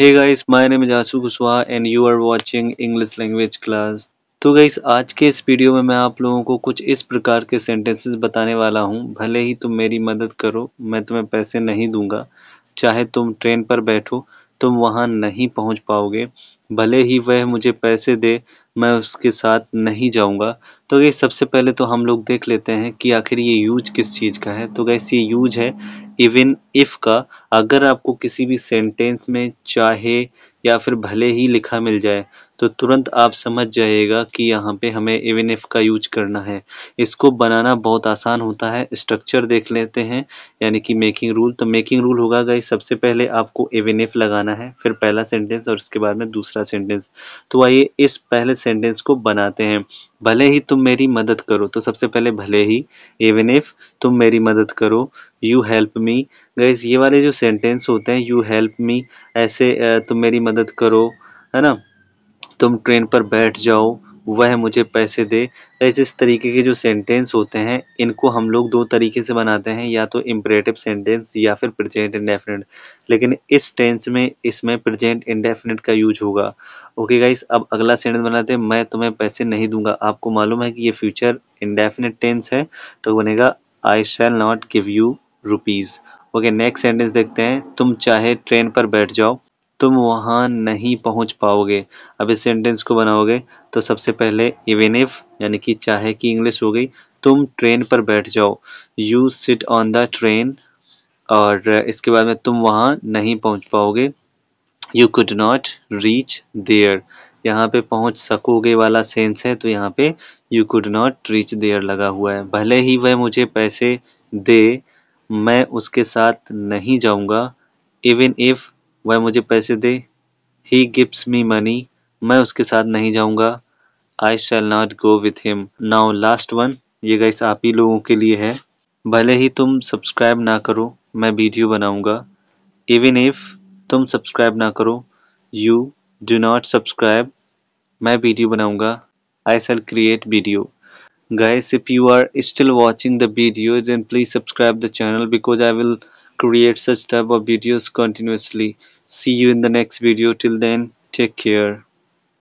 hey guys my name is Aasu Kushwaha and you are watching English language class तो guys आज के इस video में मैं आप लोगों को कुछ इस प्रकार के सेंटेंसेस बताने वाला हूं भले ही तुम मेरी मदद करो मैं तुम्हें पैसे नहीं दूंगा चाहे तुम ट्रेन पर बैठो तुम वहाँ नहीं पहुँच पाओगे भले ही वह मुझे पैसे दे मैं उसके साथ नहीं जाऊंगा तो ये सबसे पहले तो हम लोग देख लेते हैं कि आखिर ये यूज किस चीज़ का है तो गैस ये यूज है इवन इफ़ का अगर आपको किसी भी सेंटेंस में चाहे या फिर भले ही लिखा मिल जाए तो तुरंत आप समझ जाइएगा कि यहाँ पे हमें एवन एफ का यूज करना है इसको बनाना बहुत आसान होता है स्ट्रक्चर देख लेते हैं यानी कि मेकिंग रूल तो मेकिंग रूल होगा गई सबसे पहले आपको एवन एफ लगाना है फिर पहला सेंटेंस और उसके बाद में दूसरा सेंटेंस तो आइए इस पहले सेंटेंस को बनाते हैं भले ही तुम मेरी मदद करो तो सबसे पहले भले ही एवन इफ तुम मेरी मदद करो यू हेल्प मी गई ये वाले जो सेंटेंस होते हैं यू हेल्प मी ऐसे तुम मेरी मदद करो है ना तुम ट्रेन पर बैठ जाओ वह मुझे पैसे दे ऐसे इस तरीके के जो सेंटेंस होते हैं इनको हम लोग दो तरीके से बनाते हैं या तो इम्परेटिव सेंटेंस या फिर प्रेजेंट इंडेफिनेट लेकिन इस टेंस में इसमें प्रेजेंट इंडेफिनेट का यूज होगा ओके गाइस अब अगला सेंटेंस बनाते हैं मैं तुम्हें पैसे नहीं दूंगा आपको मालूम है कि ये फ्यूचर इंडेफिनेट टेंस है तो बनेगा I shall not give you rupees okay next sentence देखते हैं तुम चाहे ट्रेन पर बैठ जाओ तुम वहाँ नहीं पहुँच पाओगे अब इस सेंटेंस को बनाओगे तो सबसे पहले इवेन इफ यानी कि चाहे कि इंग्लिश हो गई तुम ट्रेन पर बैठ जाओ you sit on the train और इसके बाद में तुम वहाँ नहीं पहुँच पाओगे you could not reach there यहाँ पे पहुँच सकोगे वाला सेंस है तो यहाँ पे you could not reach there लगा हुआ है भले ही वह मुझे पैसे दे मैं उसके साथ नहीं जाऊँगा इवन इफ़ वह मुझे पैसे दे ही गिव्स मी मनी मैं उसके साथ नहीं जाऊंगा I shall not go with him now last one ये गाइस आप ही लोगों के लिए है भले ही तुम सब्सक्राइब ना करो मैं वीडियो बनाऊंगा इवन इफ तुम सब्सक्राइब ना करो यू डू नॉट सब्सक्राइब मैं वीडियो बनाऊंगा I shall create video guys if you are still watching the video then please subscribe the channel because I will create such type of videos continuously see you in the next video till then take care